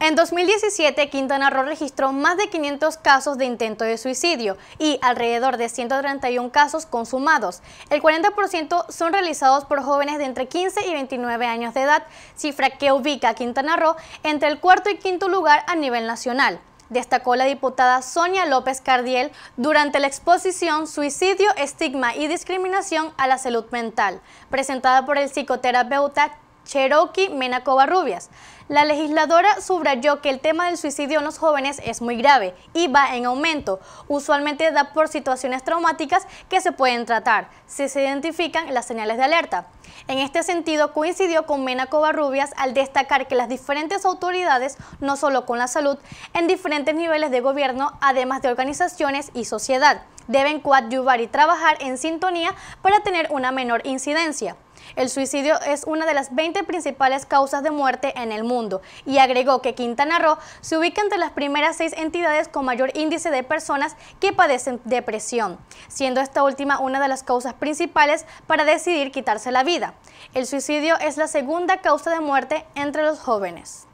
En 2017, Quintana Roo registró más de 500 casos de intento de suicidio y alrededor de 131 casos consumados. El 40% son realizados por jóvenes de entre 15 y 29 años de edad, cifra que ubica a Quintana Roo entre el cuarto y quinto lugar a nivel nacional destacó la diputada Sonia López Cardiel durante la exposición Suicidio, Estigma y Discriminación a la Salud Mental, presentada por el psicoterapeuta Cherokee Menacoba Rubias. La legisladora subrayó que el tema del suicidio en los jóvenes es muy grave y va en aumento. Usualmente da por situaciones traumáticas que se pueden tratar si se identifican las señales de alerta. En este sentido, coincidió con Mena Covarrubias al destacar que las diferentes autoridades, no solo con la salud, en diferentes niveles de gobierno, además de organizaciones y sociedad, deben coadyuvar y trabajar en sintonía para tener una menor incidencia. El suicidio es una de las 20 principales causas de muerte en el mundo y agregó que Quintana Roo se ubica entre las primeras seis entidades con mayor índice de personas que padecen depresión, siendo esta última una de las causas principales para decidir quitarse la vida. El suicidio es la segunda causa de muerte entre los jóvenes.